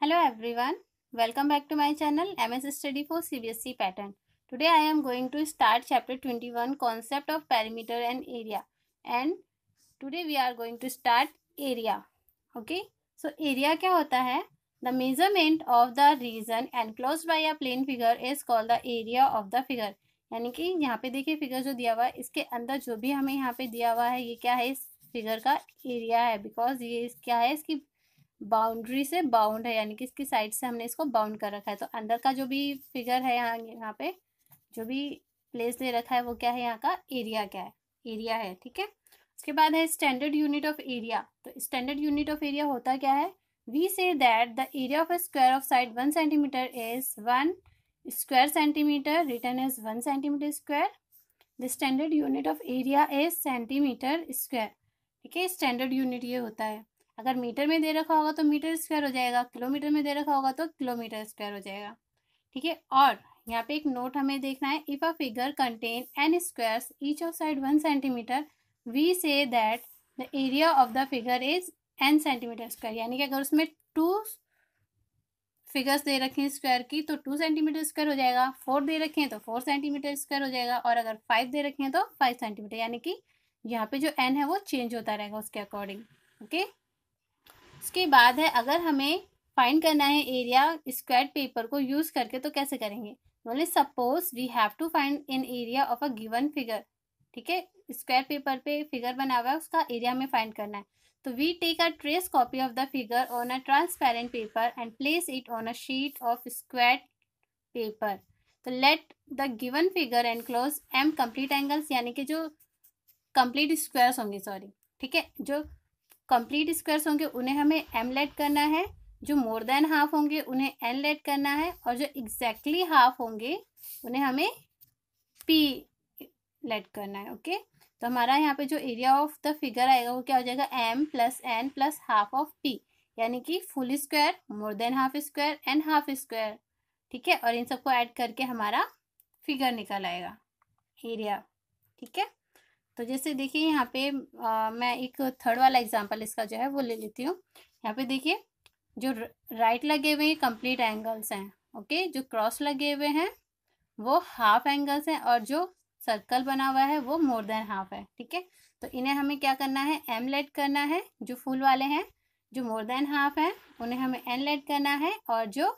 Hello everyone, welcome back to my channel MS Study for CBSE Pattern. Today I am going to start chapter 21 concept of perimeter and area and today we are going to start area okay so area क्या होता है the measurement of the region and close by a plane figure is call the area of the figure यानी कि यहाँ पे देखिए figure जो दिया हुआ है इसके अंदर जो भी हमें यहाँ पे दिया हुआ है ये क्या है इस फिगर का एरिया है बिकॉज ये क्या है इसकी बाउंड्री से बाउंड है यानी कि इसकी साइड से हमने इसको बाउंड कर रखा है तो अंदर का जो भी फिगर है यहाँ यहाँ पे जो भी प्लेस दे रखा है वो क्या है यहाँ का एरिया क्या है एरिया है ठीक है उसके बाद है स्टैंडर्ड यूनिट ऑफ एरिया तो स्टैंडर्ड यूनिट ऑफ एरिया होता क्या है we say that the area of a square of side one centimetre is one square centimetre written is one centimetre square the standard unit of area is centimetre square ठीक है standard unit ये होता है अगर metre में दे रखा होगा तो मीटर स्क्वायर हो जाएगा किलोमीटर में दे रखा होगा तो किलोमीटर स्क्वायर हो जाएगा ठीक है और यहाँ पे एक नोट हमें देखना है if a figure contain N squares each of side one centimetre we say that the area of the figure is N centimetre square यानी कि अगर उसमें टू फिगर्स दे रखें स्क्वायर की तो टू सेंटीमीटर स्क्वायर हो जाएगा फोर दे रखें तो फोर सेंटीमीटर स्क्वायर हो जाएगा और अगर फाइव दे रखें तो फाइव सेंटीमीटर यानी कि यहाँ पे जो एन है वो चेंज होता रहेगा उसके अकॉर्डिंग ओके उसके बाद है अगर हमें फाइंड करना है एरिया स्क्वायर पेपर को यूज करके तो कैसे करेंगे बोले suppose we have to find in area of a given figure ठीक है स्क्वायर पेपर पे फिगर बना हुआ है उसका एरिया में फाइंड करना है तो we take a trace copy of the figure on a transparent paper and place it on a sheet of square paper तो let the given figure and close M complete angles यानी कि जो complete squares होंगे sorry ठीक है जो complete squares होंगे उन्हें हमें एम लेट करना है जो मोर देन हाफ होंगे उन्हें एन लेट करना है और जो एग्जैक्टली हाफ होंगे उन्हें हमें पी लेट करना है ओके okay? तो हमारा यहाँ पे जो एरिया ऑफ द फिगर आएगा वो क्या हो जाएगा M plus N plus half of P यानी कि full square more than half square and half square ठीक है और इन सबको ऐड करके हमारा फिगर निकल आएगा एरिया ठीक है तो जैसे देखिए यहाँ पे आ, मैं एक थर्ड वाला एग्जांपल इसका जो है वो ले लेती हूँ यहाँ पे देखिए जो राइट लगे हुए हैं कंप्लीट एंगल्स हैं ओके जो क्रॉस लगे हुए हैं वो हाफ एंगल्स हैं और जो सर्कल बना हुआ है वो मोर देन हाफ है ठीक है तो इन्हें हमें क्या करना है एम लेट करना है जो फुल वाले हैं जो मोर देन हाफ है उन्हें हमें एन लेट करना है और जो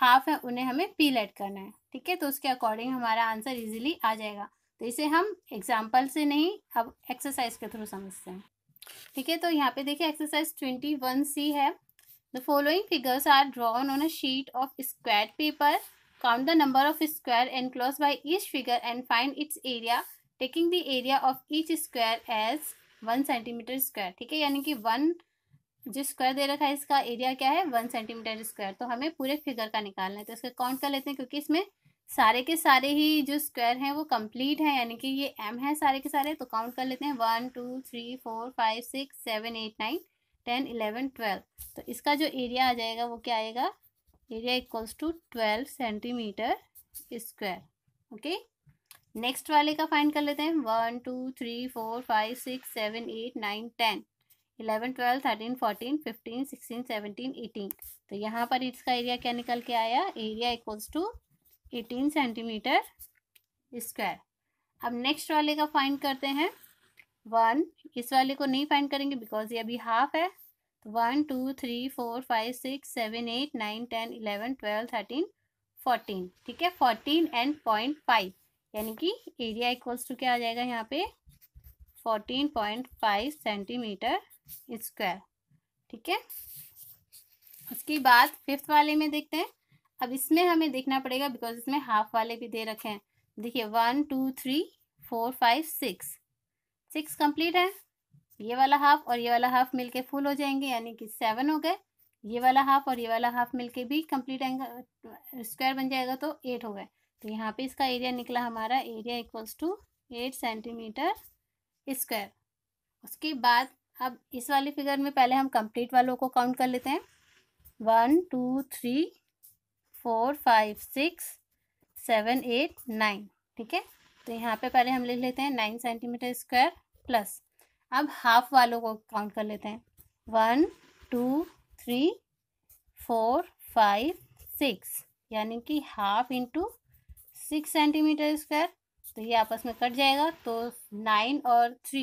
हाफ है उन्हें हमें पी लेट करना है ठीक है तो उसके अकॉर्डिंग हमारा आंसर इजीली आ जाएगा तो इसे हम एग्जाम्पल से नहीं अब एक्सरसाइज के थ्रू समझते हैं ठीक है तो यहाँ पे देखिए एक्सरसाइज ट्वेंटी वन सी है the following figures are drawn on a sheet of square paper Count the number of square enclosed by each figure and find its area, taking the area of each square as one centimetre square ठीक है यानी कि one जो square दे रखा है इसका area क्या है वन सेंटीमीटर स्क्वायर तो हमें पूरे फिगर का निकालना है तो इसका काउंट कर लेते हैं क्योंकि इसमें सारे के सारे ही जो स्क्वायर हैं वो कंप्लीट हैं यानी कि ये एम है सारे के सारे तो काउंट कर लेते हैं one two three four five six seven eight nine ten eleven twelve तो इसका जो एरिया आ जाएगा वो क्या आएगा area equals to twelve centimetre square okay next वाले का फाइंड कर लेते हैं one two three four five six seven eight nine ten eleven twelve thirteen fourteen fifteen sixteen seventeen eighteen तो यहाँ पर इसका एरिया क्या निकल के आया area equals to eighteen centimetre square अब नेक्स्ट वाले का फाइंड करते हैं वन इस वाले को नहीं फाइंड करेंगे बिकॉज ये अभी हाफ है one two three four five six seven eight nine ten eleven twelve thirteen fourteen ठीक है फोर्टीन एंड पॉइंट फाइव यानी कि एरिया इक्वल्स टू क्या आ जाएगा यहाँ पे fourteen point five centimetre square ठीक है उसके बाद फिफ्थ वाले में देखते हैं अब इसमें हमें देखना पड़ेगा बिकॉज इसमें हाफ वाले भी दे रखे हैं देखिए one two three four five six six complete है ये वाला हाफ और ये वाला हाफ मिलके फुल हो जाएंगे यानी कि सेवन हो गए ये वाला हाफ और ये वाला हाफ मिलके भी कंप्लीट एंगल स्क्वायर बन जाएगा तो एट हो गए तो यहाँ पे इसका एरिया निकला हमारा area equals to eight centimetre square उसके बाद अब इस वाली फिगर में पहले हम कंप्लीट वालों को काउंट कर लेते हैं one two three four five six seven eight nine ठीक है तो यहाँ पे पहले हम लिख लेते हैं नाइन सेंटीमीटर स्क्वायर प्लस अब हाफ वालों को काउंट कर लेते हैं one two three four five six यानी कि half into six centimetre square तो ये आपस में कट जाएगा तो नाइन और थ्री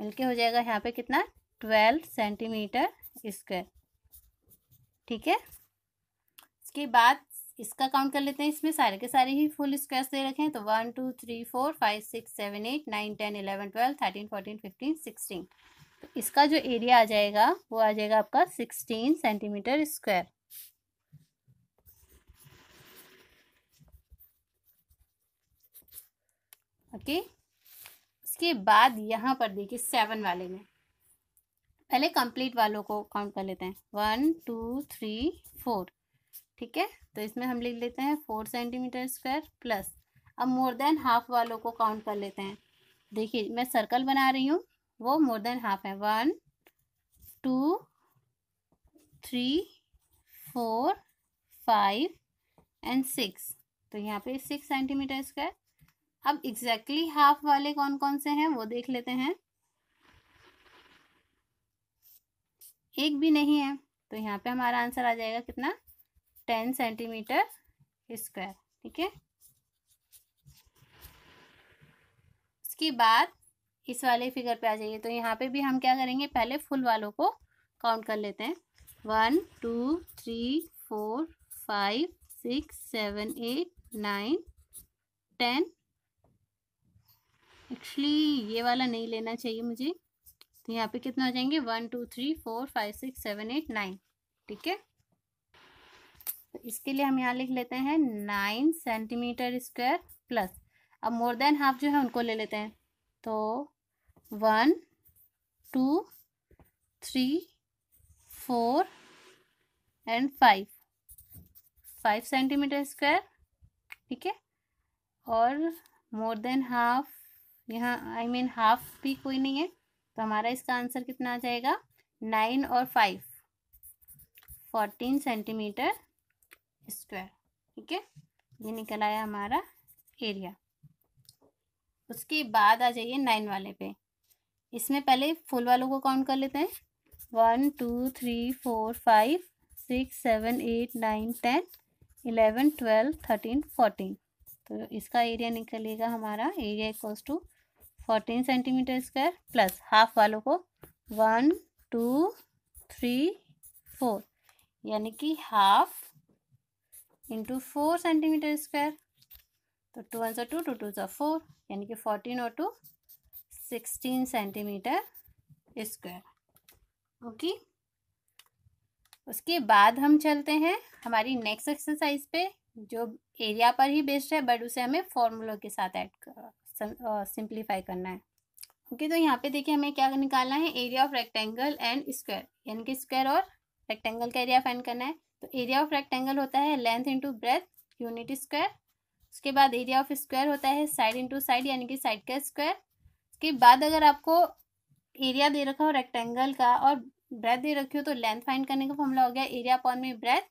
मिलके हो जाएगा यहाँ पे कितना ट्वेल्व सेंटीमीटर स्क्वायर ठीक है इसके बाद इसका काउंट कर लेते हैं इसमें सारे के सारे ही फुल स्क्वायर्स दे रखे हैं तो one two three four five six seven eight nine ten eleven twelve thirteen fourteen fifteen sixteen तो इसका जो एरिया आ जाएगा वो आ जाएगा आपका सिक्सटीन सेंटीमीटर स्क्वायर ओके उसके बाद यहाँ पर देखिए सेवन वाले में पहले कंप्लीट वालों को काउंट कर लेते हैं वन टू थ्री फोर ठीक है तो इसमें हम लिख लेते हैं फोर सेंटीमीटर स्क्वायर प्लस अब मोर देन हाफ वालों को काउंट कर लेते हैं देखिए मैं सर्कल बना रही हूँ वो मोर देन हाफ है one two three four five and six तो यहाँ पे सिक्स सेंटीमीटर स्क्वायर अब एग्जैक्टली exactly हाफ वाले कौन कौन से हैं वो देख लेते हैं एक भी नहीं है तो यहाँ पे हमारा आंसर आ जाएगा कितना टेन सेंटीमीटर स्क्वायर ठीक है इसके बाद इस वाले फिगर पे आ जाइए तो यहाँ पे भी हम क्या करेंगे पहले फुल वालों को काउंट कर लेते हैं one two three four five six seven eight nine ten actually ये वाला नहीं लेना चाहिए मुझे तो यहाँ पे कितना हो जाएंगे one two three four five six seven eight nine ठीक है तो इसके लिए हम यहाँ लिख लेते हैं नाइन सेंटीमीटर स्क्वायर प्लस अब मोर देन हाफ जो है उनको ले लेते हैं तो one two three four and five five centimetre square ठीक है और मोर देन हाफ यहाँ आई मीन हाफ भी कोई नहीं है तो हमारा इसका आंसर कितना आ जाएगा नाइन और फाइव फोर्टीन सेंटीमीटर स्क्वायर ठीक है ये निकल आया हमारा एरिया उसके बाद आ जाइए नाइन वाले पे इसमें पहले फुल वालों को काउंट कर लेते हैं one two three four five six seven eight nine ten eleven twelve thirteen fourteen तो इसका एरिया निकलेगा हमारा area equals to fourteen centimetre square plus half वालों को वन टू थ्री फोर यानी कि half into four centimetre square तो two one सा टू टू टू सा फोर यानी कि फोर्टीन और two sixteen centimetre square okay उसके बाद हम चलते हैं हमारी नेक्स्ट एक्सरसाइज पे जो एरिया पर ही बेस्ड है बट उसे हमें फॉर्मूलों के साथ ऐड सिंप्लीफाई करना है ओके okay, तो यहाँ पे देखिए हमें क्या निकालना है area of rectangle and square यानी कि स्क्वायर और रेक्टेंगल का एरिया फाइंड करना है तो एरिया ऑफ रेक्टेंगल होता है length into breadth unit square उसके बाद एरिया ऑफ स्क्वायर होता है साइड इंटू साइड यानी कि साइड का स्क्वायर उसके बाद अगर आपको एरिया दे रखा हो रेक्टेंगल का और ब्रेथ दे रखी हो तो लेंथ फाइंड करने का फॉर्मूला हो गया एरिया अपॉन में ब्रेथ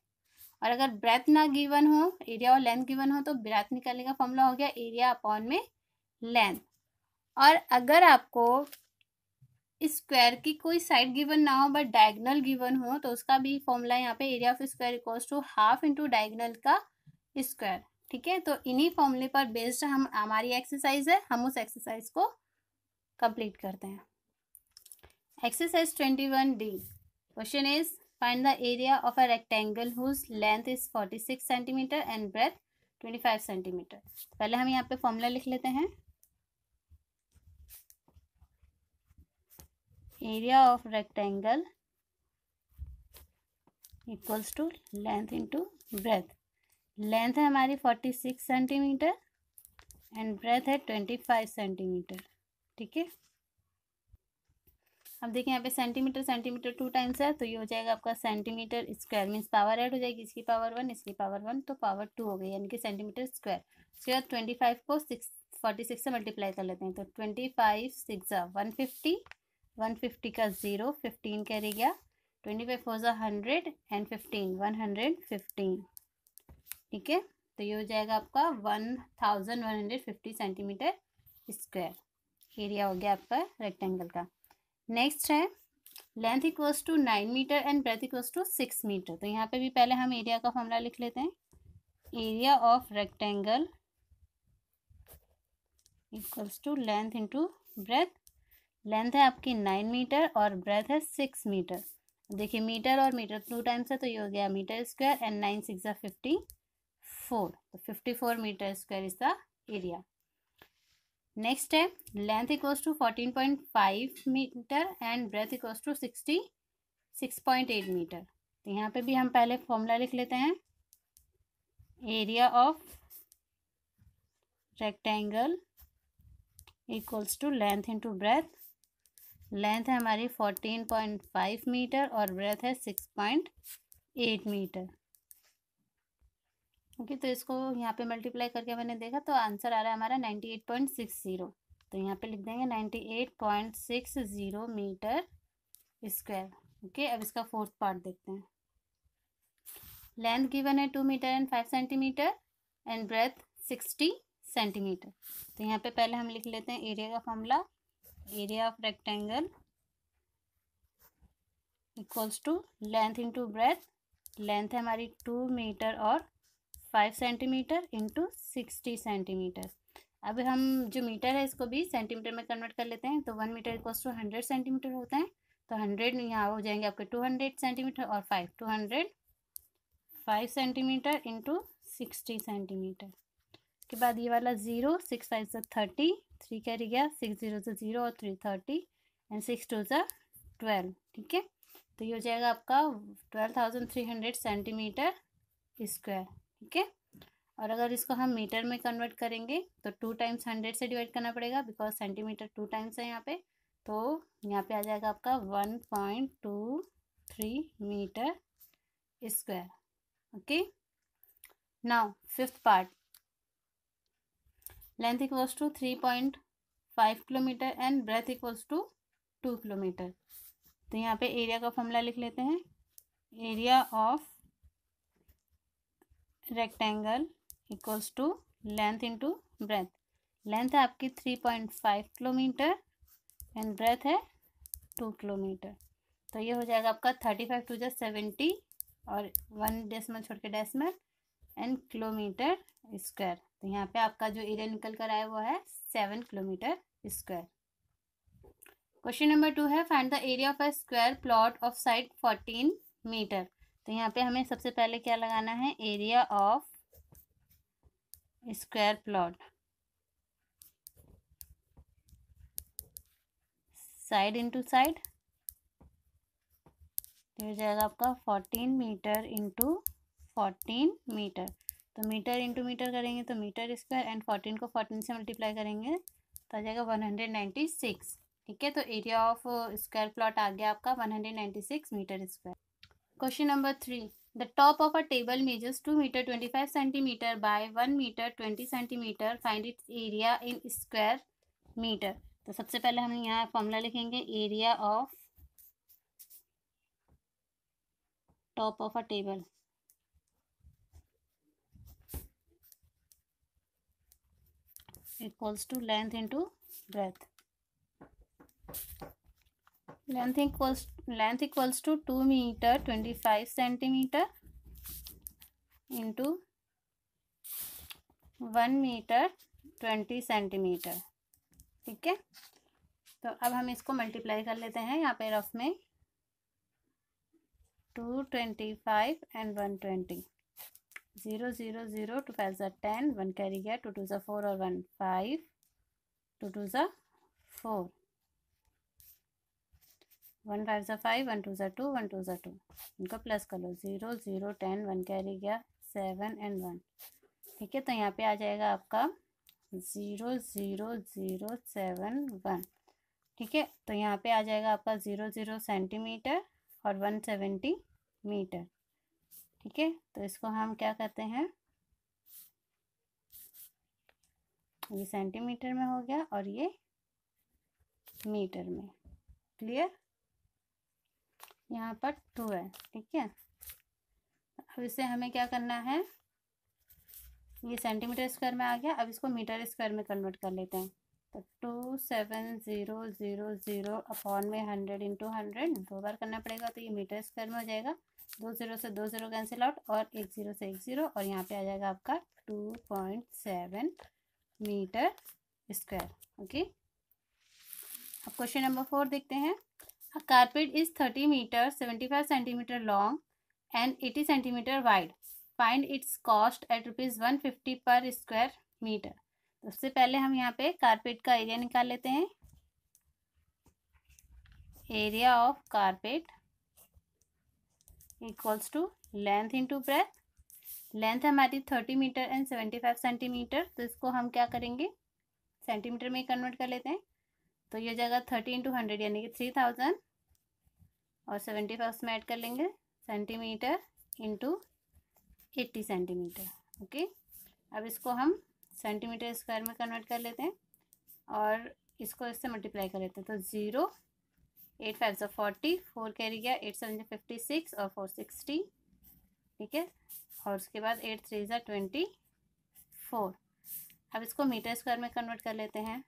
और अगर ब्रेथ ना गिवन हो एरिया और लेंथ गिवन हो तो ब्रेथ निकालने का फॉर्मूला हो गया एरिया अपॉन में लेंथ और अगर आपको स्क्वायर की कोई साइड गिवन ना हो बट डायगनल गिवन हो तो उसका भी फॉर्मूला यहाँ पे area of square equals to half into diagonal का स्क्वायर ठीक है तो इन्हीं फॉर्मूले पर बेस्ड हम हमारी एक्सरसाइज है हम उस एक्सरसाइज को कंप्लीट करते हैं exercise twenty one D question is find the area of a rectangle whose length is forty six centimetre and breadth twenty five centimetre पहले हम यहाँ पे फॉर्मूला लिख लेते हैं area of rectangle equals to length into breadth length है हमारी forty six centimetre and breadth है ट्वेंटी फाइव सेंटीमीटर ठीक है अब देखिए यहाँ पे सेंटीमीटर सेंटीमीटर टू टाइम्स है तो ये हो जाएगा आपका centimetre square means power add हो जाएगी इसकी पावर वन इसकी पावर वन तो पावर टू हो गई यानी कि सेंटीमीटर स्क्वायर उसके बाद ट्वेंटी फाइव को सिक्स फोर्टी सिक्स से मल्टीप्लाई कर लेते हैं तो twenty five six one fifty one fifty का ज़ीरो फिफ्टीन कैरी गया ट्वेंटी फाइव फोर ज़ा hundred and fifteen one hundred fifteen ठीक है तो ये हो जाएगा आपका one thousand one hundred fifty centimetre square area हो गया आपका रेक्टेंगल का नेक्स्ट है length equals to nine metre and breadth equals to six metre तो यहाँ पे भी पहले हम एरिया का फॉर्मूला लिख लेते हैं area of rectangle equals to length into breadth length है आपकी नाइन मीटर और ब्रेथ है सिक्स मीटर देखिए मीटर और मीटर टू टाइम्स है तो ये हो गया metre square and nine six fifty four तो fifty four metre square is the area next है length equals to fourteen point five metre and breadth equals to sixty six point eight metre तो यहाँ पे भी हम पहले formula लिख लेते हैं area of rectangle equals to length into breadth length है हमारी फोर्टीन पॉइंट फाइव मीटर और ब्रेथ है six point eight metre okay तो इसको यहाँ पे मल्टीप्लाई करके मैंने देखा तो आंसर आ रहा है हमारा ninety eight point six zero तो यहाँ पे लिख देंगे ninety eight point six zero metre square okay अब इसका फोर्थ पार्ट देखते हैं लेंथ गिवन है two metre and five centimetre and breadth sixty centimetre तो यहाँ पे पहले हम लिख लेते हैं एरिया का formula area of rectangle equals to length into breadth length है हमारी टू मीटर और five centimetre into sixty centimetre अब हम जो मीटर है इसको भी सेंटीमीटर में कन्वर्ट कर लेते हैं तो one metre equals to hundred centimetre होते हैं तो हंड्रेड यहाँ हो जाएंगे आपके टू हंड्रेड सेंटीमीटर और five two hundred five centimetre into sixty centimetre उसके बाद ये वाला ज़ीरो सिक्स फाइव सा थर्टी थ्री कैरी गया सिक्स ज़ीरो से ज़ीरो और three thirty and six two सा ट्वेल्व ठीक है तो ये हो जाएगा आपका twelve thousand three hundred centimetre square ठीक है और अगर इसको हम मीटर में कन्वर्ट करेंगे तो टू टाइम्स हंड्रेड से डिवाइड करना पड़ेगा बिकॉज सेंटीमीटर टू टाइम्स है यहाँ पे तो यहाँ पे आ जाएगा आपका one point two three metre square okay now fifth part length equals to 3.5 kilometre and breadth equals to two kilometre तो यहाँ पे एरिया का फॉर्मूला लिख लेते हैं area of rectangle equals to length into breadth length है आपकी three point five kilometre and breadth है टू किलोमीटर तो ये हो जाएगा आपका थर्टी फाइव टू जै सेवेंटी और वन डेसिमल छोड़ के डेसिमल एंड किलोमीटर स्क्वायर तो यहाँ पे आपका जो एरिया निकल कर आया वो है seven kilometre square question number two है find the area of a square plot of side fourteen metre तो यहाँ पे हमें सबसे पहले क्या लगाना है area of square plot side into side हो जाएगा आपका fourteen metre into fourteen metre तो मीटर इंटू मीटर करेंगे तो मीटर स्क्वायर एंड फोर्टीन को फोर्टीन से मल्टीप्लाई करेंगे तो आ जाएगा वन हंड्रेड नाइन्टी सिक्स ठीक है तो एरिया ऑफ स्क्वायर प्लॉट आ गया आपका one hundred ninety six metre square question number three the top of a table measures two metre twenty five centimetre by one metre twenty centimetre find its area in square metre तो सबसे पहले हम यहाँ formula लिखेंगे area of top of a table equals to length into breadth length equals length equals to 2 meter 25 centimeter into 1 meter 20 centimeter ठीक है तो अब हम इसको मल्टीप्लाई कर लेते हैं यहाँ पे रफ में two twenty five and one twenty zero zero zero two five ज़ा टेन वन कैरी गया टू टू ज़ा फोर और वन फाइव टू टू ज़ा फोर वन फाइव ज़ा फाइव वन टू ज़ा टू वन टू ज़ा two इनको plus कर लो zero zero ten one carry गया सेवन एंड वन ठीक है तो यहाँ पे आ जाएगा आपका zero zero zero seven one ठीक है तो यहाँ पे आ जाएगा आपका ज़ीरो ज़ीरो सेंटीमीटर और वन सेवेंटी मीटर ठीक है तो इसको हम क्या कहते हैं ये सेंटीमीटर में हो गया और ये मीटर में क्लियर यहाँ पर टू है ठीक है अब इसे हमें क्या करना है ये सेंटीमीटर स्क्वायर में आ गया अब इसको मीटर स्क्वायर में कन्वर्ट कर लेते हैं तो two seven zero zero zero upon में हंड्रेड इंटू हंड्रेड दो बार करना पड़ेगा तो ये मीटर स्क्वायर में हो जाएगा दो ज़ीरो से दो ज़ीरो कैंसिल आउट और एक ज़ीरो से एक ज़ीरो और यहाँ पे आ जाएगा आपका two point seven metre square okay अब क्वेश्चन नंबर फोर देखते हैं carpet is thirty metre seventy five centimetre long and eighty centimetre wide find its cost at rupees one fifty per square metre सबसे पहले हम यहाँ पे carpet का area निकाल लेते हैं area of carpet equals to length two breadth length हमारी thirty metre and seventy five centimetre तो इसको हम क्या करेंगे सेंटीमीटर में कन्वर्ट कर लेते हैं तो ये जगह थर्टी इंटू हंड्रेड यानी कि थ्री थाउजेंड और सेवेंटी फाइव उसमें ऐड कर लेंगे centimetre into eighty centimetre okay अब इसको हम सेंटीमीटर स्क्वायर में कन्वर्ट कर लेते हैं और इसको इससे मल्टीप्लाई कर लेते हैं तो ज़ीरो एट फाइव जो फोर्टी फोर कैरी गया एट सेवन जो फिफ्टी सिक्स और फोर सिक्सटी ठीक है और उसके बाद एट थ्री जो ट्वेंटी फोर अब इसको मीटर स्क्वायर में कन्वर्ट कर लेते हैं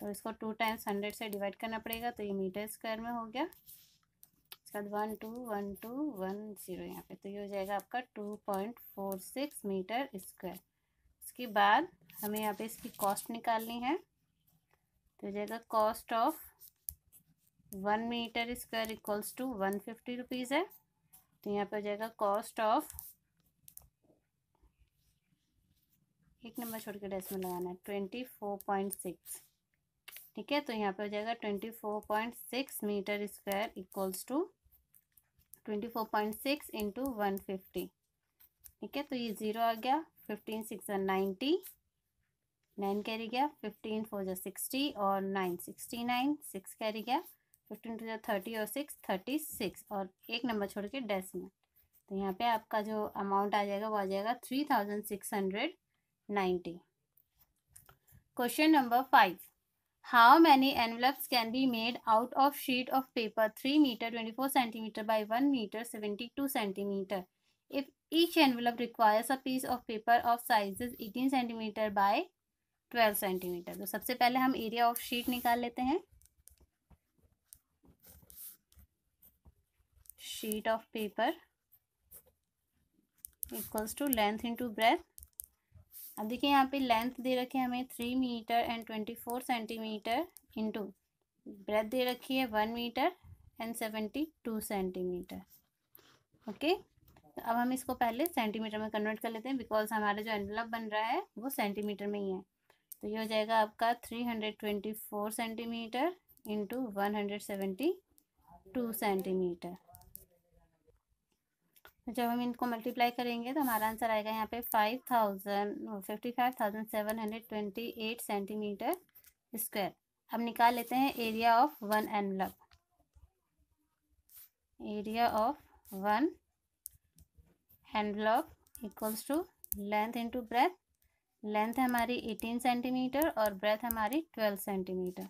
तो इसको टू टाइम्स हंड्रेड से डिवाइड करना पड़ेगा तो ये मीटर स्क्वायर में हो गया उसके बाद one two one two one zero यहाँ पे तो ये हो जाएगा आपका two point four six metre square उसके बाद हमें यहाँ पे इसकी कॉस्ट निकालनी है तो हो जाएगा cost of one metre square equals to one fifty rupees है तो यहाँ पे हो जाएगा कॉस्ट ऑफ एक नंबर छोड़ के डेस्ट में लगाना है ट्वेंटी फोर पॉइंट सिक्स ठीक है तो यहाँ पे हो जाएगा twenty four point six metre square equals to twenty four point six into one fifty ठीक है तो ये ज़ीरो आ गया fifteen six ninety nine carry गया फिफ्टीन फोर जो सिक्सटी और nine sixty nine six carry गया फिफ्टीन टू जो थर्टी और सिक्स थर्टी सिक्स और एक नंबर छोड़ के डेसिमल तो यहाँ पे आपका जो अमाउंट आ जाएगा वो आ जाएगा three thousand six hundred ninety question number five how many envelopes can be made out of sheet of paper three metre twenty four centimetre by one metre seventy two centimetre if each envelope requires a piece of paper of size eighteen centimetre by twelve centimetre तो सबसे पहले हम area of sheet निकाल लेते हैं sheet of paper equals to length into breadth अब देखिए यहाँ पे लेंथ दे रखे है हमें three metre and twenty four centimetre into breadth दे रखी है one metre and seventy two centimetre okay तो अब हम इसको पहले सेंटीमीटर में कन्वर्ट कर लेते हैं बिकॉज हमारा जो एनवलप बन रहा है वो सेंटीमीटर में ही है तो ये हो जाएगा आपका three hundred twenty four centimetre into one hundred seventy two centimetre जब हम इनको मल्टीप्लाई करेंगे तो हमारा आंसर आएगा यहाँ पे five thousand fifty five thousand seven hundred twenty eight centimetre square अब निकाल लेते हैं area of one envelope area of one envelope equals to length into breadth length हमारी एटीन सेंटीमीटर और ब्रेथ हमारी ट्वेल्व सेंटीमीटर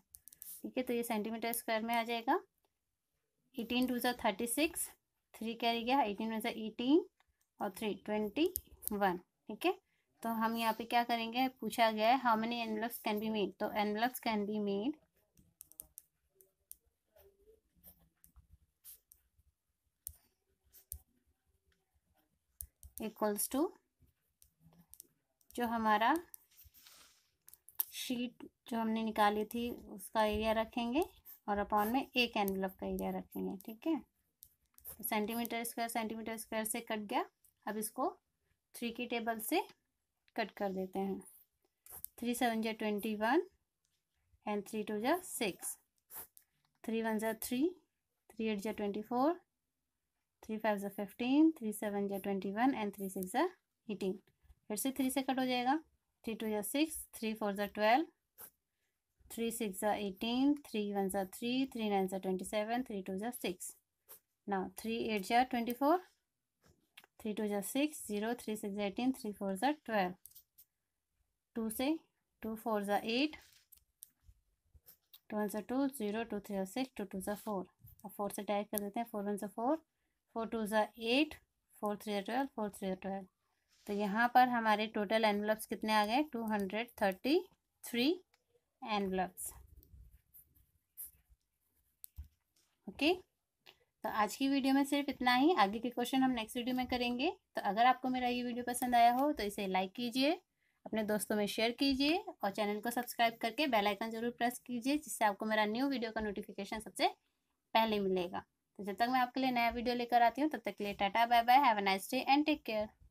ठीक है तो ये सेंटीमीटर स्क्वायर में आ जाएगा एटीन टू ज़ा थर्टी सिक्स थ्री कैरी गया एटीन में से एटीन और थ्री ट्वेंटी वन ठीक है तो हम यहाँ पे क्या करेंगे पूछा गया है how many envelopes can be made तो envelopes can be made equals to जो हमारा शीट जो हमने निकाली थी उसका एरिया रखेंगे और अपॉन में एक एनवलप का एरिया रखेंगे ठीक है सेंटीमीटर स्क्वायर सेंटीमीटर स्क्वायर से कट गया अब इसको थ्री की टेबल से कट कर देते हैं थ्री सेवन जै twenty one and three two जै सिक्स थ्री वन जै थ्री थ्री एट जै ट्वेंटी फोर थ्री फाइव जै फिफ्टीन थ्री सेवन जै twenty one and three six जै एटीन फिर से थ्री से कट हो जाएगा थ्री टू जै सिक्स थ्री फोर जै ट्वेल्व थ्री सिक्स जै एटीन थ्री वन जै थ्री थ्री नाइन जै ट्वेंटी सेवन थ्री टू जै six now 3 8 are 24 3 2 are 6 0 3 6 18 3 4 are 12 2 से 2 4 are 8 2 1 are 2 0 2 3 are 6 2 2 are 4 अब फोर से डाइड कर देते हैं फोर वन से four four two are eight four three are twelve four three are twelve तो यहाँ पर हमारे टोटल एनवलप्स कितने आ गए two hundred thirty three envelopes okay okay? तो आज की वीडियो में सिर्फ इतना ही आगे के क्वेश्चन हम नेक्स्ट वीडियो में करेंगे तो अगर आपको मेरा ये वीडियो पसंद आया हो तो इसे लाइक कीजिए अपने दोस्तों में शेयर कीजिए और चैनल को सब्सक्राइब करके बेल आइकन जरूर प्रेस कीजिए जिससे आपको मेरा न्यू वीडियो का नोटिफिकेशन सबसे पहले मिलेगा तो जब तक मैं आपके लिए नया वीडियो लेकर आती हूँ तब तक के लिए tata bye bye have a nice day and take care